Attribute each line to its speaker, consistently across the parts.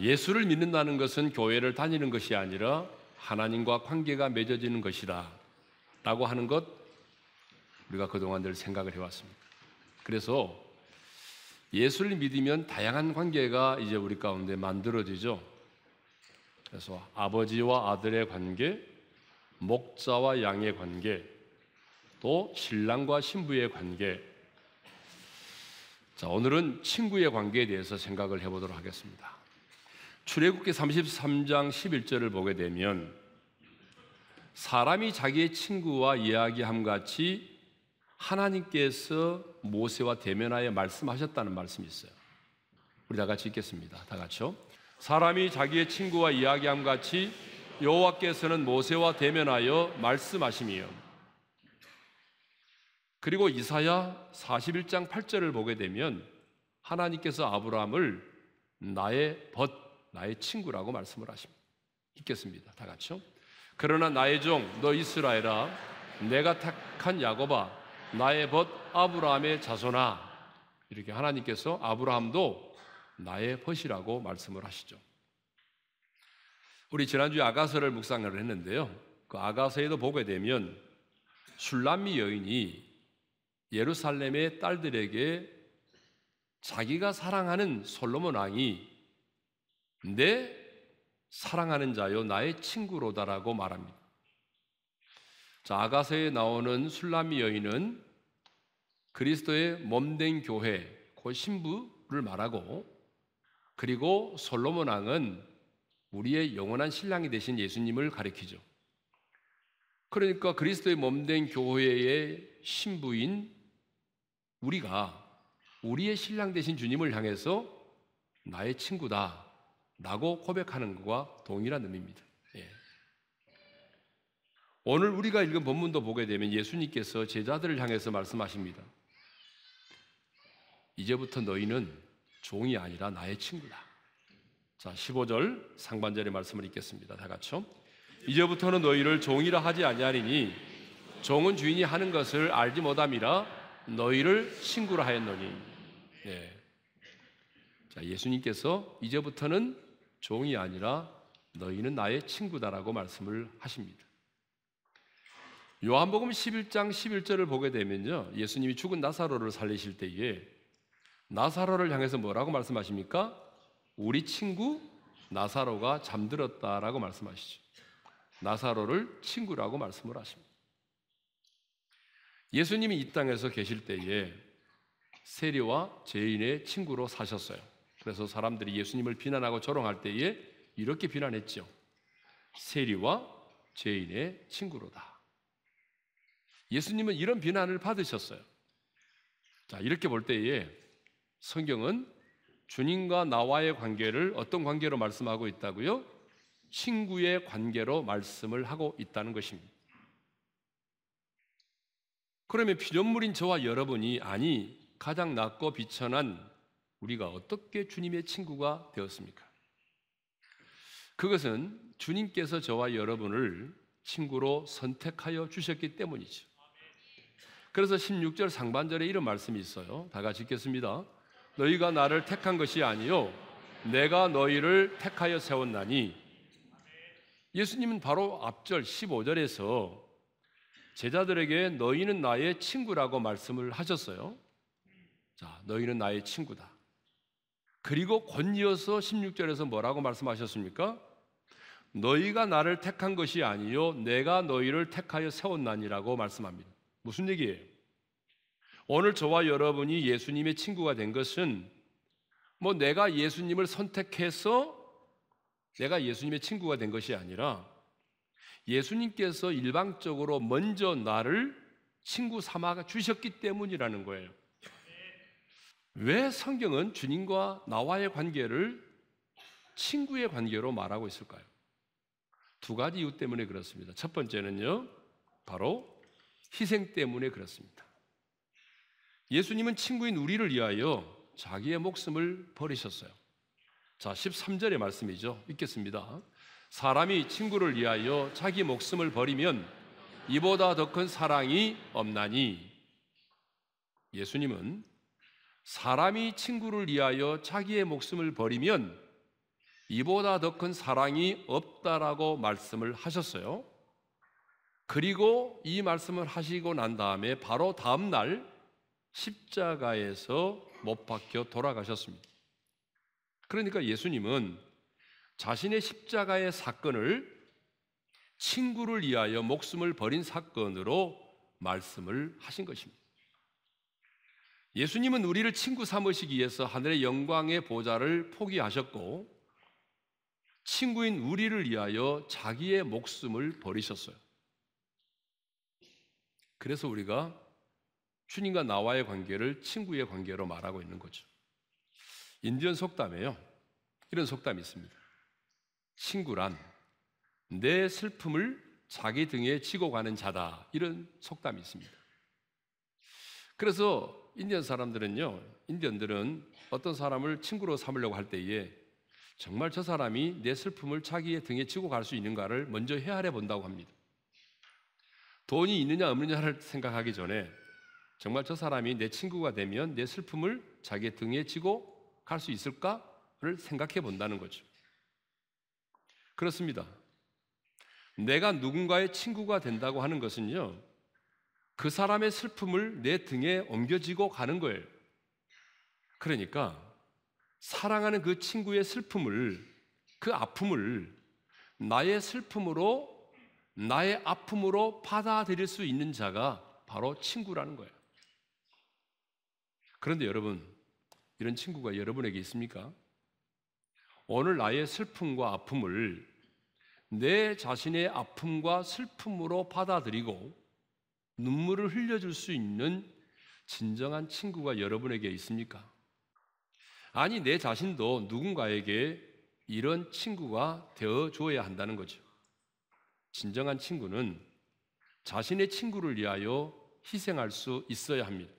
Speaker 1: 예수를 믿는다는 것은 교회를 다니는 것이 아니라 하나님과 관계가 맺어지는 것이다. 라고 하는 것 우리가 그동안 늘 생각을 해왔습니다. 그래서 예수를 믿으면 다양한 관계가 이제 우리 가운데 만들어지죠. 그래서 아버지와 아들의 관계, 목자와 양의 관계, 또 신랑과 신부의 관계. 자, 오늘은 친구의 관계에 대해서 생각을 해보도록 하겠습니다. 출애굽기 33장 11절을 보게 되면 사람이 자기의 친구와 이야기함 같이 하나님께서 모세와 대면하여 말씀하셨다는 말씀이 있어요. 우리 다 같이 읽겠습니다. 다 같이요. 사람이 자기의 친구와 이야기함 같이 여호와께서는 모세와 대면하여 말씀하시며 그리고 이사야 41장 8절을 보게 되면 하나님께서 아브라함을 나의 벗 나의 친구라고 말씀을 하십니다. 읽겠습니다. 다 같이요. 그러나 나의 종 너 이스라엘아 내가 택한 야곱아 나의 벗 아브라함의 자손아 이렇게 하나님께서 아브라함도 나의 벗이라고 말씀을 하시죠. 우리 지난주에 아가서를 묵상을 했는데요. 그 아가서에도 보게 되면 술람미 여인이 예루살렘의 딸들에게 자기가 사랑하는 솔로몬 왕이 내 사랑하는 자여 나의 친구로다라고 말합니다. 자, 아가서에 나오는 술람이 여인은 그리스도의 몸된 교회 그 신부를 말하고 그리고 솔로몬 왕은 우리의 영원한 신랑이 되신 예수님을 가리키죠. 그러니까 그리스도의 몸된 교회의 신부인 우리가 우리의 신랑 되신 주님을 향해서 나의 친구다 라고 고백하는 것과 동일한 의미입니다. 예. 오늘 우리가 읽은 본문도 보게 되면 예수님께서 제자들을 향해서 말씀하십니다. 이제부터 너희는 종이 아니라 나의 친구다. 자, 15절 상반절의 말씀을 읽겠습니다. 다 같이요. 이제부터는 너희를 종이라 하지 아니하리니 종은 주인이 하는 것을 알지 못함이라 너희를 친구라 하였노니. 네. 자, 예수님께서 이제부터는 종이 아니라 너희는 나의 친구다라고 말씀을 하십니다. 요한복음 11장 11절을 보게 되면요. 예수님이 죽은 나사로를 살리실 때에 나사로를 향해서 뭐라고 말씀하십니까? 우리 친구 나사로가 잠들었다라고 말씀하시죠. 나사로를 친구라고 말씀을 하십니다. 예수님이 이 땅에서 계실 때에 세리와 죄인의 친구로 사셨어요. 그래서 사람들이 예수님을 비난하고 조롱할 때에 이렇게 비난했죠. 세리와 죄인의 친구로다. 예수님은 이런 비난을 받으셨어요. 자, 이렇게 볼 때에 성경은 주님과 나와의 관계를 어떤 관계로 말씀하고 있다고요? 친구의 관계로 말씀을 하고 있다는 것입니다. 그러면 필연물인 저와 여러분이 아니 가장 낮고 비천한 우리가 어떻게 주님의 친구가 되었습니까? 그것은 주님께서 저와 여러분을 친구로 선택하여 주셨기 때문이죠. 그래서 16절 상반절에 이런 말씀이 있어요. 다 같이 읽겠습니다. 너희가 나를 택한 것이 아니요 내가 너희를 택하여 세웠나니 예수님은 바로 앞절 15절에서 제자들에게 너희는 나의 친구라고 말씀을 하셨어요. 자, 너희는 나의 친구다. 그리고 권이어서 16절에서 뭐라고 말씀하셨습니까? 너희가 나를 택한 것이 아니요 내가 너희를 택하여 세웠나니라고 말씀합니다. 무슨 얘기예요? 오늘 저와 여러분이 예수님의 친구가 된 것은 뭐 내가 예수님을 선택해서 내가 예수님의 친구가 된 것이 아니라 예수님께서 일방적으로 먼저 나를 친구 삼아 주셨기 때문이라는 거예요. 왜 성경은 주님과 나와의 관계를 친구의 관계로 말하고 있을까요? 두 가지 이유 때문에 그렇습니다. 첫 번째는요, 바로 희생 때문에 그렇습니다. 예수님은 친구인 우리를 위하여 자기의 목숨을 버리셨어요. 자, 13절의 말씀이죠. 읽겠습니다. 사람이 친구를 위하여 자기 목숨을 버리면 이보다 더 큰 사랑이 없나니 예수님은 사람이 친구를 위하여 자기의 목숨을 버리면 이보다 더 큰 사랑이 없다라고 말씀을 하셨어요. 그리고 이 말씀을 하시고 난 다음에 바로 다음 날 십자가에서 못 박혀 돌아가셨습니다. 그러니까 예수님은 자신의 십자가의 사건을 친구를 위하여 목숨을 버린 사건으로 말씀을 하신 것입니다. 예수님은 우리를 친구 삼으시기 위해서 하늘의 영광의 보좌를 포기하셨고 친구인 우리를 위하여 자기의 목숨을 버리셨어요. 그래서 우리가 주님과 나와의 관계를 친구의 관계로 말하고 있는 거죠. 인디언 속담에요. 이런 속담이 있습니다. 친구란 내 슬픔을 자기 등에 지고 가는 자다. 이런 속담이 있습니다. 그래서 인디언 사람들은요, 인디언들은 어떤 사람을 친구로 삼으려고 할 때에 정말 저 사람이 내 슬픔을 자기의 등에 치고 갈 수 있는가를 먼저 헤아려 본다고 합니다. 돈이 있느냐 없느냐를 생각하기 전에 정말 저 사람이 내 친구가 되면 내 슬픔을 자기의 등에 치고 갈 수 있을까를 생각해 본다는 거죠. 그렇습니다. 내가 누군가의 친구가 된다고 하는 것은요, 그 사람의 슬픔을 내 등에 옮겨지고 가는 거예요. 그러니까 사랑하는 그 친구의 슬픔을 그 아픔을 나의 슬픔으로 나의 아픔으로 받아들일 수 있는 자가 바로 친구라는 거예요. 그런데 여러분 이런 친구가 여러분에게 있습니까? 오늘 나의 슬픔과 아픔을 내 자신의 아픔과 슬픔으로 받아들이고 눈물을 흘려줄 수 있는 진정한 친구가 여러분에게 있습니까? 아니, 내 자신도 누군가에게 이런 친구가 되어줘야 한다는 거죠. 진정한 친구는 자신의 친구를 위하여 희생할 수 있어야 합니다.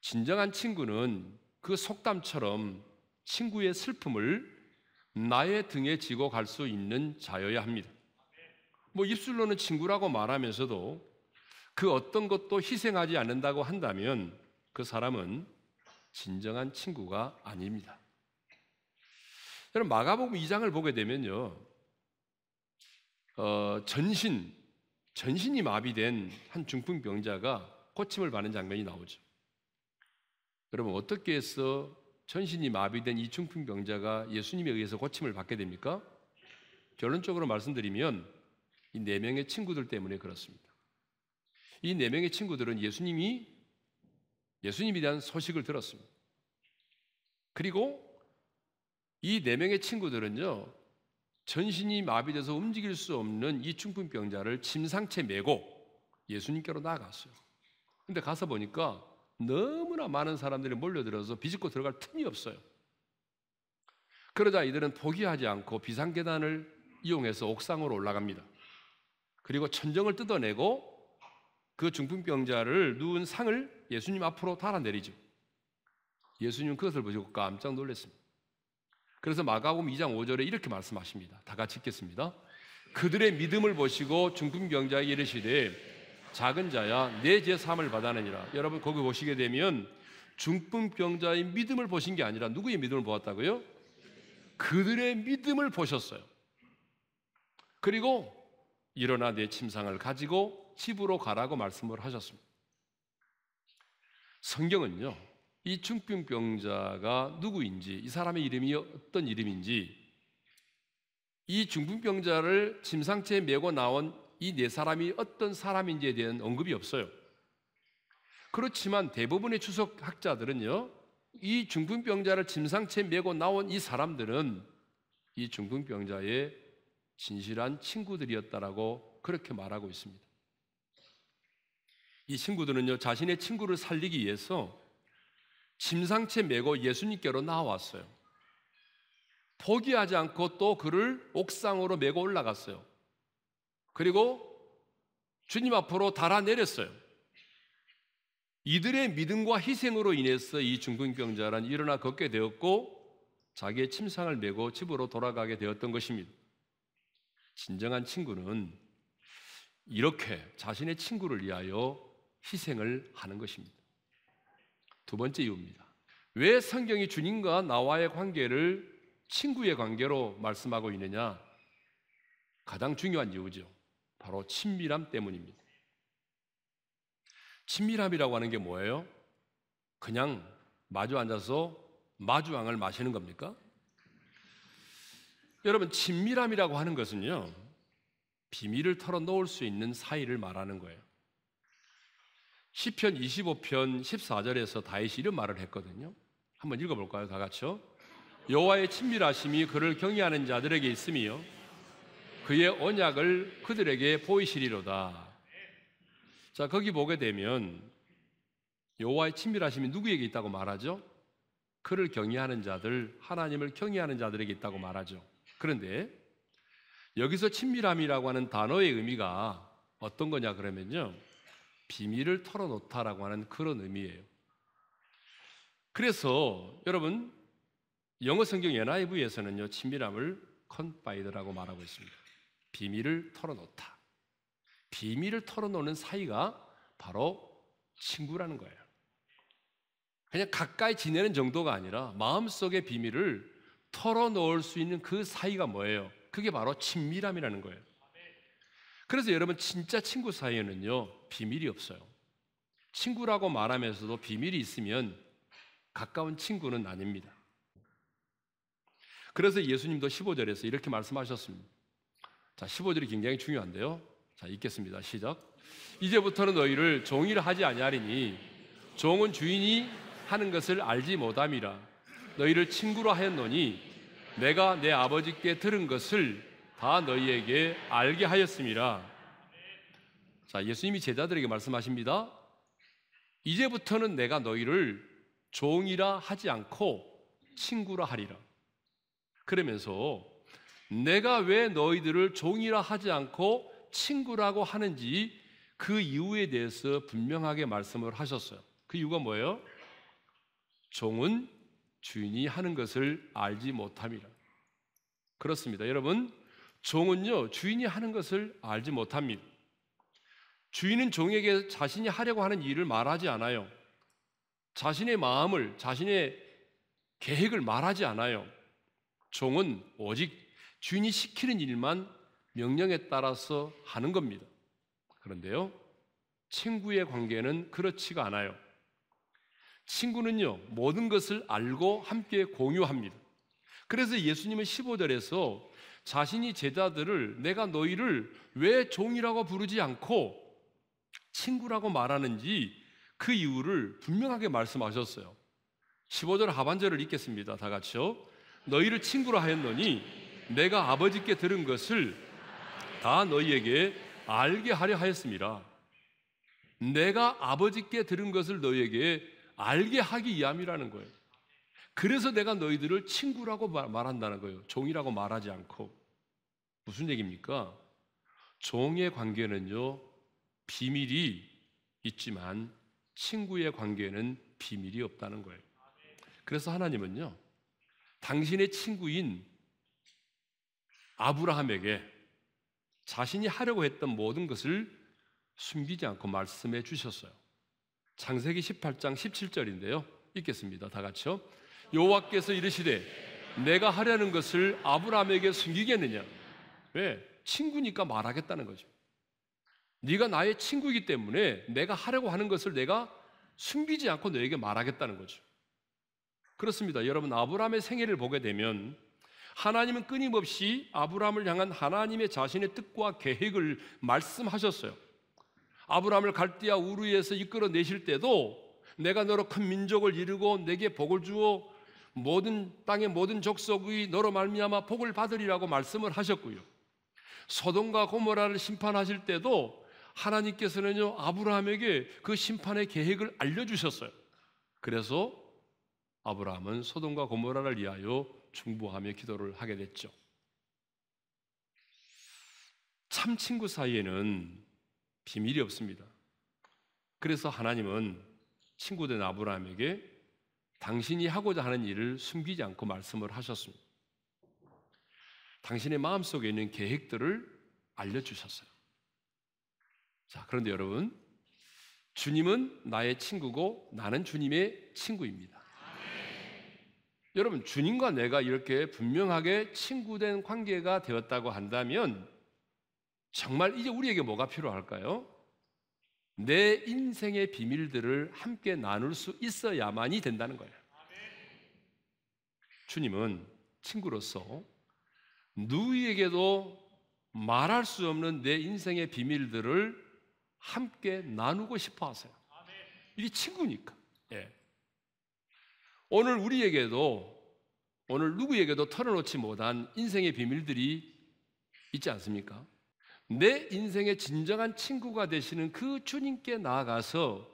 Speaker 1: 진정한 친구는 그 속담처럼 친구의 슬픔을 나의 등에 지고 갈 수 있는 자여야 합니다. 뭐 입술로는 친구라고 말하면서도 그 어떤 것도 희생하지 않는다고 한다면 그 사람은 진정한 친구가 아닙니다. 여러분 마가복음 2장을 보게 되면요, 어, 전신 전신이 마비된 한 중풍 병자가 고침을 받는 장면이 나오죠. 여러분 어떻게 해서 전신이 마비된 이 중풍 병자가 예수님에 의해서 고침을 받게 됩니까? 결론적으로 말씀드리면 이 네 명의 친구들 때문에 그렇습니다. 이네 명의 친구들은 예수님이 예수님에 대한 소식을 들었습니다. 그리고 이 네 명의 친구들은요 전신이 마비돼서 움직일 수 없는 이 중풍병자를 침상채 메고 예수님께로 나갔어요 근데 가서 보니까 너무나 많은 사람들이 몰려들어서 비집고 들어갈 틈이 없어요. 그러자 이들은 포기하지 않고 비상계단을 이용해서 옥상으로 올라갑니다. 그리고 천정을 뜯어내고 그 중풍병자를 누운 상을 예수님 앞으로 달아내리죠. 예수님 은 그것을 보시고 깜짝 놀랐습니다. 그래서 마가복음 2장 5절에 이렇게 말씀하십니다. 다 같이 읽겠습니다. 그들의 믿음을 보시고 중풍병자에게 이르시되 작은 자야 내제사을 받아내니라. 여러분 거기 보시게 되면 중풍병자의 믿음을 보신 게 아니라 누구의 믿음을 보았다고요? 그들의 믿음을 보셨어요. 그리고 일어나 내 침상을 가지고 집으로 가라고 말씀을 하셨습니다. 성경은요, 이 중풍병자가 누구인지, 이 사람의 이름이 어떤 이름인지, 이 중풍병자를 침상체에 메고 나온 이 네 사람이 어떤 사람인지에 대한 언급이 없어요. 그렇지만 대부분의 추석학자들은요, 이 중풍병자를 침상체에 메고 나온 이 사람들은 이 중풍병자의 진실한 친구들이었다라고 그렇게 말하고 있습니다. 이 친구들은요, 자신의 친구를 살리기 위해서 심상치 메고 예수님께로 나왔어요. 포기하지 않고 또 그를 옥상으로 메고 올라갔어요. 그리고 주님 앞으로 달아내렸어요. 이들의 믿음과 희생으로 인해서 이 중근경자란 일어나 걷게 되었고 자기의 침상을 메고 집으로 돌아가게 되었던 것입니다. 진정한 친구는 이렇게 자신의 친구를 위하여 희생을 하는 것입니다. 두 번째 이유입니다. 왜 성경이 주님과 나와의 관계를 친구의 관계로 말씀하고 있느냐? 가장 중요한 이유죠. 바로 친밀함 때문입니다. 친밀함이라고 하는 게 뭐예요? 그냥 마주 앉아서 마주왕을 마시는 겁니까? 여러분, 친밀함이라고 하는 것은요, 비밀을 털어놓을 수 있는 사이를 말하는 거예요. 시편 25편 14절에서 다윗이 이런 말을 했거든요. 한번 읽어 볼까요? 다 같이요. 여호와의 친밀하심이 그를 경외하는 자들에게 있으며 그의 언약을 그들에게 보이시리로다. 자, 거기 보게 되면 여호와의 친밀하심이 누구에게 있다고 말하죠? 그를 경외하는 자들, 하나님을 경외하는 자들에게 있다고 말하죠. 그런데 여기서 친밀함이라고 하는 단어의 의미가 어떤 거냐 그러면요. 비밀을 털어놓다라고 하는 그런 의미예요. 그래서 여러분 영어 성경 NIV에서는요 친밀함을 컨파이 f 라고 말하고 있습니다. 비밀을 털어놓다. 비밀을 털어놓는 사이가 바로 친구라는 거예요. 그냥 가까이 지내는 정도가 아니라 마음속의 비밀을 털어놓을 수 있는 그 사이가 뭐예요? 그게 바로 친밀함이라는 거예요. 그래서 여러분 진짜 친구 사이에는요 비밀이 없어요. 친구라고 말하면서도 비밀이 있으면 가까운 친구는 아닙니다. 그래서 예수님도 15절에서 이렇게 말씀하셨습니다. 자, 15절이 굉장히 중요한데요. 자, 읽겠습니다. 시작. 이제부터는 너희를 종이 하지 아니하리니 종은 주인이 하는 것을 알지 못함이라 너희를 친구로 하였노니 내가 내 아버지께 들은 것을 다 너희에게 알게 하였습니다. 자, 예수님이 제자들에게 말씀하십니다. 이제부터는 내가 너희를 종이라 하지 않고 친구라 하리라. 그러면서 내가 왜 너희들을 종이라 하지 않고 친구라고 하는지 그 이유에 대해서 분명하게 말씀을 하셨어요. 그 이유가 뭐예요? 종은 주인이 하는 것을 알지 못함이라. 그렇습니다. 여러분, 종은요, 주인이 하는 것을 알지 못합니다. 주인은 종에게 자신이 하려고 하는 일을 말하지 않아요. 자신의 마음을, 자신의 계획을 말하지 않아요. 종은 오직 주인이 시키는 일만 명령에 따라서 하는 겁니다. 그런데요, 친구의 관계는 그렇지가 않아요. 친구는요, 모든 것을 알고 함께 공유합니다. 그래서 예수님은 15절에서 자신이 제자들을 내가 너희를 왜 종이라고 부르지 않고 친구라고 말하는지 그 이유를 분명하게 말씀하셨어요. 15절 하반절을 읽겠습니다. 다 같이요. 너희를 친구라 하였노니 내가 아버지께 들은 것을 다 너희에게 알게 하려 하였습니다. 내가 아버지께 들은 것을 너희에게 알게 하기 위함이라는 거예요. 그래서 내가 너희들을 친구라고 말한다는 거예요. 종이라고 말하지 않고. 무슨 얘기입니까? 종의 관계는요, 비밀이 있지만 친구의 관계는 비밀이 없다는 거예요. 그래서 하나님은요, 당신의 친구인 아브라함에게 자신이 하려고 했던 모든 것을 숨기지 않고 말씀해 주셨어요. 창세기 18장 17절인데요. 읽겠습니다. 다 같이요. 여호와께서 이르시되 내가 하려는 것을 아브라함에게 숨기겠느냐? 왜? 친구니까 말하겠다는 거죠. 네가 나의 친구이기 때문에 내가 하려고 하는 것을 내가 숨기지 않고 너에게 말하겠다는 거죠. 그렇습니다. 여러분 아브라함의 생애를 보게 되면 하나님은 끊임없이 아브라함을 향한 하나님의 자신의 뜻과 계획을 말씀하셨어요. 아브라함을 갈대아 우르에서 이끌어 내실 때도 내가 너로 큰 민족을 이루고 내게 복을 주어 모든 땅의 모든 족속이 너로 말미암아 복을 받으리라고 말씀을 하셨고요. 소돔과 고모라를 심판하실 때도 하나님께서는요 아브라함에게 그 심판의 계획을 알려주셨어요. 그래서 아브라함은 소돔과 고모라를 위하여 중보하며 기도를 하게 됐죠. 참 친구 사이에는 비밀이 없습니다. 그래서 하나님은 친구된 아브라함에게 당신이 하고자 하는 일을 숨기지 않고 말씀을 하셨습니다. 당신의 마음속에 있는 계획들을 알려주셨어요. 자, 그런데 여러분, 주님은 나의 친구고 나는 주님의 친구입니다. 아멘. 여러분, 주님과 내가 이렇게 분명하게 친구된 관계가 되었다고 한다면 정말 이제 우리에게 뭐가 필요할까요? 내 인생의 비밀들을 함께 나눌 수 있어야만이 된다는 거예요. 주님은 친구로서 누구에게도 말할 수 없는 내 인생의 비밀들을 함께 나누고 싶어 하세요. 이게 친구니까. 예. 오늘 우리에게도 오늘 누구에게도 털어놓지 못한 인생의 비밀들이 있지 않습니까? 내 인생의 진정한 친구가 되시는 그 주님께 나아가서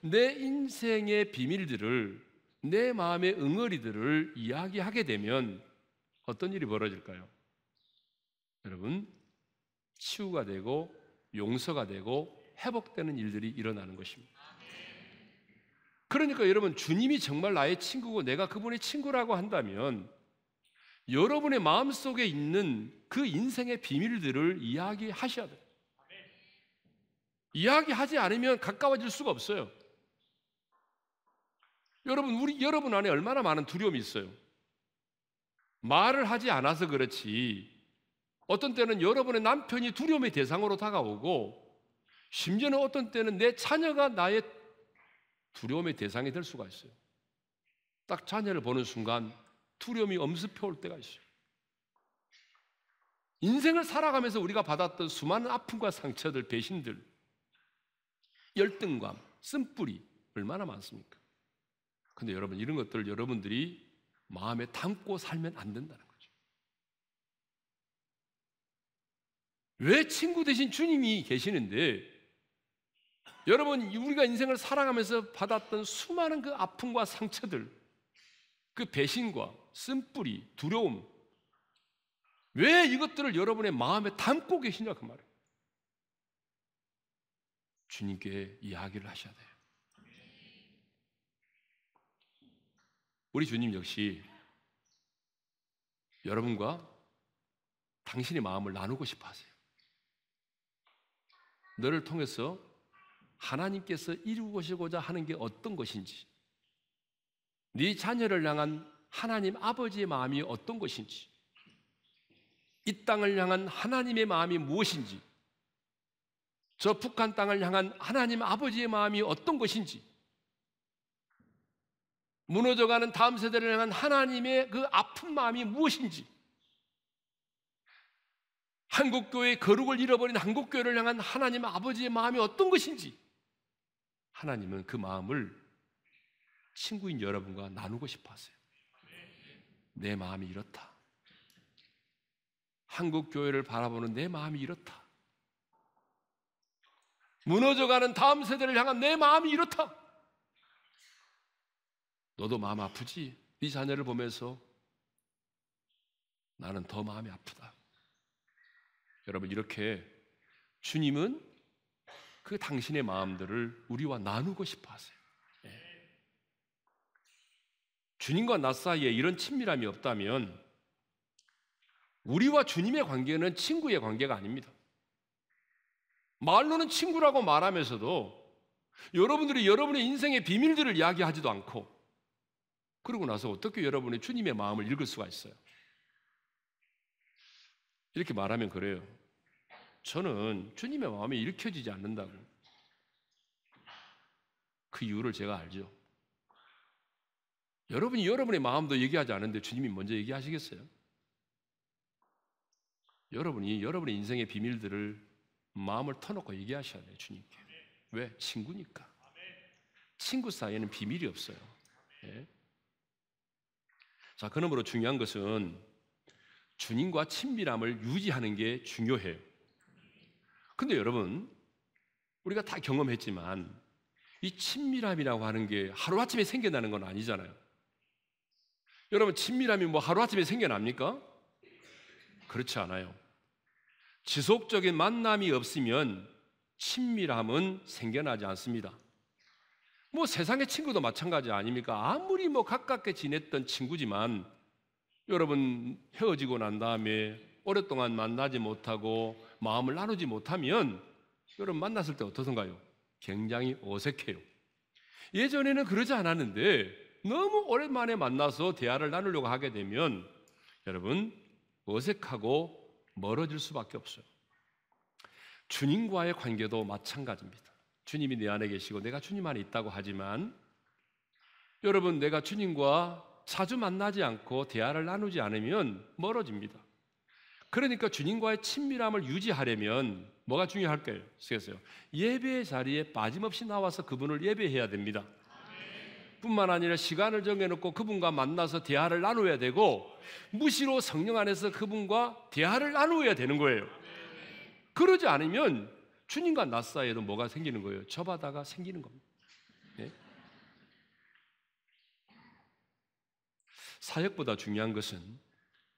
Speaker 1: 내 인생의 비밀들을 내 마음의 응어리들을 이야기하게 되면 어떤 일이 벌어질까요? 여러분, 치유가 되고 용서가 되고 회복되는 일들이 일어나는 것입니다. 그러니까 여러분, 주님이 정말 나의 친구고 내가 그분의 친구라고 한다면 여러분의 마음속에 있는 그 인생의 비밀들을 이야기하셔야 돼요. 이야기하지 않으면 가까워질 수가 없어요. 여러분, 우리, 여러분 안에 얼마나 많은 두려움이 있어요. 말을 하지 않아서 그렇지. 어떤 때는 여러분의 남편이 두려움의 대상으로 다가오고, 심지어는 어떤 때는 내 자녀가 나의 두려움의 대상이 될 수가 있어요. 딱 자녀를 보는 순간 두려움이 엄습해 올 때가 있어요. 인생을 살아가면서 우리가 받았던 수많은 아픔과 상처들, 배신들, 열등감, 쓴뿌리 얼마나 많습니까? 근데 여러분 이런 것들을 여러분들이 마음에 담고 살면 안 된다는 거죠. 왜 친구 대신 주님이 계시는데 여러분 우리가 인생을 살아가면서 받았던 수많은 그 아픔과 상처들 그 배신과 쓴뿌리, 두려움, 왜 이것들을 여러분의 마음에 담고 계시냐 그 말이에요. 주님께 이야기를 하셔야 돼요. 우리 주님 역시 여러분과 당신의 마음을 나누고 싶어 하세요. 너를 통해서 하나님께서 이루고시고자 하는 게 어떤 것인지, 네 자녀를 향한 하나님 아버지의 마음이 어떤 것인지, 이 땅을 향한 하나님의 마음이 무엇인지, 저 북한 땅을 향한 하나님 아버지의 마음이 어떤 것인지, 무너져가는 다음 세대를 향한 하나님의 그 아픈 마음이 무엇인지, 한국교회의 거룩을 잃어버린 한국교회를 향한 하나님 아버지의 마음이 어떤 것인지, 하나님은 그 마음을 친구인 여러분과 나누고 싶었어요. 내 마음이 이렇다. 한국 교회를 바라보는 내 마음이 이렇다. 무너져가는 다음 세대를 향한 내 마음이 이렇다. 너도 마음 아프지? 네 자녀를 보면서 나는 더 마음이 아프다. 여러분 이렇게 주님은 그 당신의 마음들을 우리와 나누고 싶어 하세요. 주님과 나 사이에 이런 친밀함이 없다면 우리와 주님의 관계는 친구의 관계가 아닙니다. 말로는 친구라고 말하면서도 여러분들이 여러분의 인생의 비밀들을 이야기하지도 않고 그러고 나서 어떻게 여러분의 주님의 마음을 읽을 수가 있어요? 이렇게 말하면 그래요. 저는 주님의 마음이 읽혀지지 않는다고. 그 이유를 제가 알죠. 여러분이 여러분의 마음도 얘기하지 않은데 주님이 먼저 얘기하시겠어요? 여러분이 여러분의 인생의 비밀들을 마음을 터놓고 얘기하셔야 돼요, 주님께. 왜? 친구니까. 친구 사이에는 비밀이 없어요. 예? 자, 그러므로 중요한 것은 주님과 친밀함을 유지하는 게 중요해요. 근데 여러분, 우리가 다 경험했지만 이 친밀함이라고 하는 게 하루아침에 생겨나는 건 아니잖아요. 여러분, 친밀함이 뭐 하루아침에 생겨납니까? 그렇지 않아요. 지속적인 만남이 없으면 친밀함은 생겨나지 않습니다. 뭐 세상의 친구도 마찬가지 아닙니까? 아무리 뭐 가깝게 지냈던 친구지만 여러분 헤어지고 난 다음에 오랫동안 만나지 못하고 마음을 나누지 못하면 여러분 만났을 때 어떠던가요? 굉장히 어색해요. 예전에는 그러지 않았는데 너무 오랜만에 만나서 대화를 나누려고 하게 되면 여러분 어색하고 멀어질 수밖에 없어요. 주님과의 관계도 마찬가지입니다. 주님이 내 안에 계시고 내가 주님 안에 있다고 하지만 여러분 내가 주님과 자주 만나지 않고 대화를 나누지 않으면 멀어집니다. 그러니까 주님과의 친밀함을 유지하려면 뭐가 중요할까요? 쓰겠어요. 예배 자리에 빠짐없이 나와서 그분을 예배해야 됩니다. 뿐만 아니라 시간을 정해놓고 그분과 만나서 대화를 나누어야 되고 무시로 성령 안에서 그분과 대화를 나누어야 되는 거예요. 그러지 않으면 주님과 나 사이에도 뭐가 생기는 거예요? 저바다가 생기는 겁니다. 네? 사역보다 중요한 것은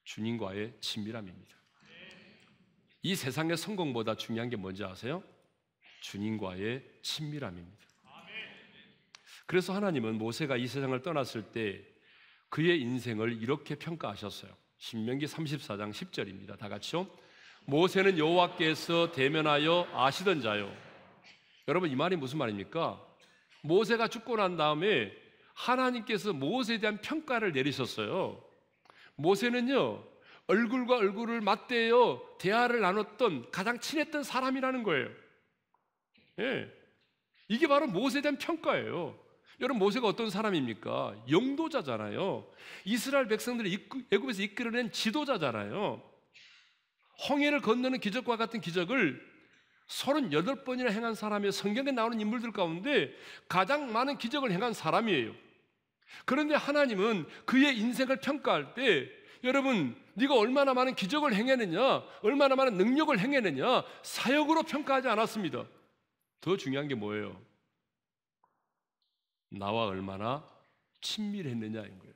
Speaker 1: 주님과의 친밀함입니다. 이 세상의 성공보다 중요한 게 뭔지 아세요? 주님과의 친밀함입니다. 그래서 하나님은 모세가 이 세상을 떠났을 때 그의 인생을 이렇게 평가하셨어요. 신명기 34장 10절입니다. 다 같이요. 모세는 여호와께서 대면하여 아시던 자요. 여러분 이 말이 무슨 말입니까? 모세가 죽고 난 다음에 하나님께서 모세에 대한 평가를 내리셨어요. 모세는요, 얼굴과 얼굴을 맞대어 대화를 나눴던 가장 친했던 사람이라는 거예요. 예. 이게 바로 모세에 대한 평가예요. 여러분 모세가 어떤 사람입니까? 영도자잖아요. 이스라엘 백성들을 애굽에서 이끌어낸 지도자잖아요. 홍해를 건너는 기적과 같은 기적을 38번이나 행한 사람이 성경에 나오는 인물들 가운데 가장 많은 기적을 행한 사람이에요. 그런데 하나님은 그의 인생을 평가할 때 여러분 네가 얼마나 많은 기적을 행했느냐, 얼마나 많은 능력을 행했느냐 사역으로 평가하지 않았습니다. 더 중요한 게 뭐예요? 나와 얼마나 친밀했느냐인 거예요.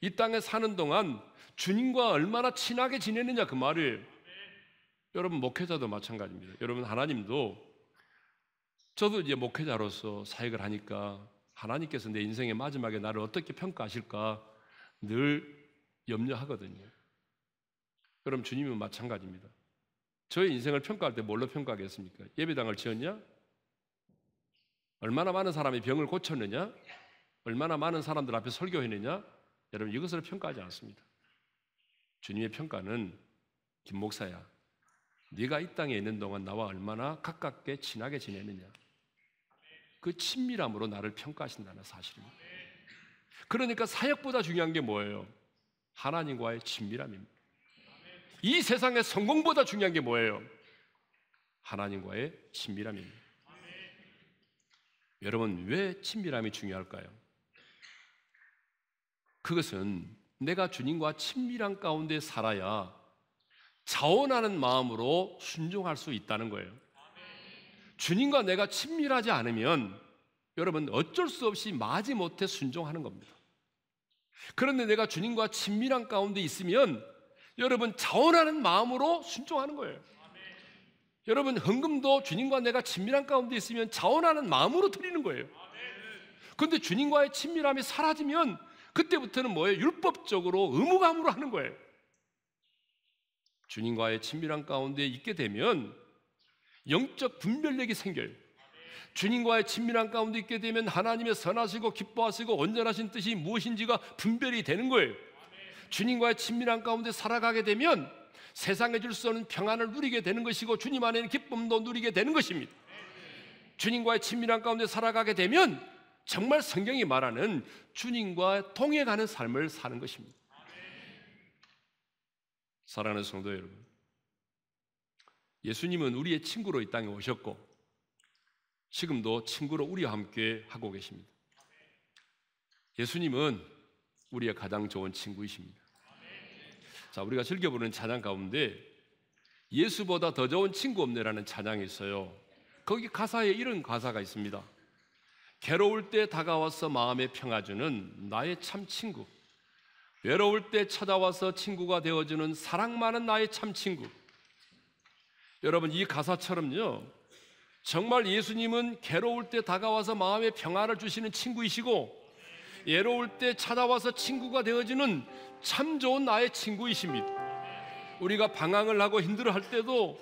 Speaker 1: 이 땅에 사는 동안 주님과 얼마나 친하게 지내느냐 그 말을 여러분 목회자도 마찬가지입니다. 여러분 하나님도 저도 이제 목회자로서 사역을 하니까 하나님께서 내 인생의 마지막에 나를 어떻게 평가하실까 늘 염려하거든요. 여러분 주님은 마찬가지입니다. 저의 인생을 평가할 때 뭘로 평가하겠습니까? 예배당을 지었냐? 얼마나 많은 사람이 병을 고쳤느냐? 얼마나 많은 사람들 앞에 설교했느냐? 여러분 이것을 평가하지 않습니다. 주님의 평가는 김 목사야. 네가 이 땅에 있는 동안 나와 얼마나 가깝게 친하게 지내느냐. 그 친밀함으로 나를 평가하신다는 사실입니다. 그러니까 사역보다 중요한 게 뭐예요? 하나님과의 친밀함입니다. 이 세상의 성공보다 중요한 게 뭐예요? 하나님과의 친밀함입니다. 여러분, 왜 친밀함이 중요할까요? 그것은 내가 주님과 친밀한 가운데 살아야 자원하는 마음으로 순종할 수 있다는 거예요. 주님과 내가 친밀하지 않으면 여러분 어쩔 수 없이 마지못해 순종하는 겁니다. 그런데 내가 주님과 친밀한 가운데 있으면 여러분 자원하는 마음으로 순종하는 거예요. 여러분 헌금도 주님과 내가 친밀한 가운데 있으면 자원하는 마음으로 드리는 거예요. 그런데 주님과의 친밀함이 사라지면 그때부터는 뭐예요? 율법적으로 의무감으로 하는 거예요. 주님과의 친밀한 가운데 있게 되면 영적 분별력이 생겨요. 주님과의 친밀한 가운데 있게 되면 하나님의 선하시고 기뻐하시고 온전하신 뜻이 무엇인지가 분별이 되는 거예요. 주님과의 친밀한 가운데 살아가게 되면 세상에 줄 수 없는 평안을 누리게 되는 것이고 주님 안에는 기쁨도 누리게 되는 것입니다. 주님과의 친밀한 가운데 살아가게 되면 정말 성경이 말하는 주님과 통행하는 삶을 사는 것입니다. 사랑하는 성도 여러분, 예수님은 우리의 친구로 이 땅에 오셨고 지금도 친구로 우리와 함께 하고 계십니다. 예수님은 우리의 가장 좋은 친구이십니다. 자, 우리가 즐겨 부르는 찬양 가운데 예수보다 더 좋은 친구 없네라는 찬양이 있어요. 거기 가사에 이런 가사가 있습니다. 괴로울 때 다가와서 마음에 평화주는 나의 참 친구. 외로울 때 찾아와서 친구가 되어주는 사랑 많은 나의 참 친구. 여러분, 이 가사처럼요. 정말 예수님은 괴로울 때 다가와서 마음에 평화를 주시는 친구이시고 예로울 때 찾아와서 친구가 되어지는 참 좋은 나의 친구이십니다. 우리가 방황을 하고 힘들어할 때도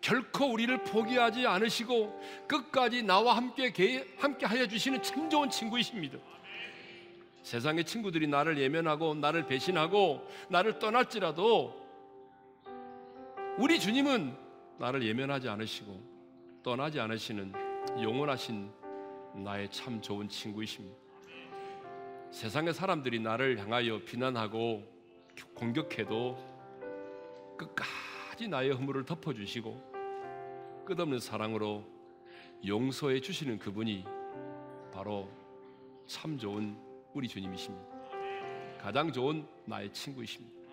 Speaker 1: 결코 우리를 포기하지 않으시고 끝까지 나와 함께 함께 하여 주시는 참 좋은 친구이십니다. 세상의 친구들이 나를 예면하고 나를 배신하고 나를 떠날지라도 우리 주님은 나를 예면하지 않으시고 떠나지 않으시는 영원하신 나의 참 좋은 친구이십니다. 세상의 사람들이 나를 향하여 비난하고 공격해도 끝까지 나의 허물을 덮어주시고 끝없는 사랑으로 용서해 주시는 그분이 바로 참 좋은 우리 주님이십니다. 가장 좋은 나의 친구이십니다.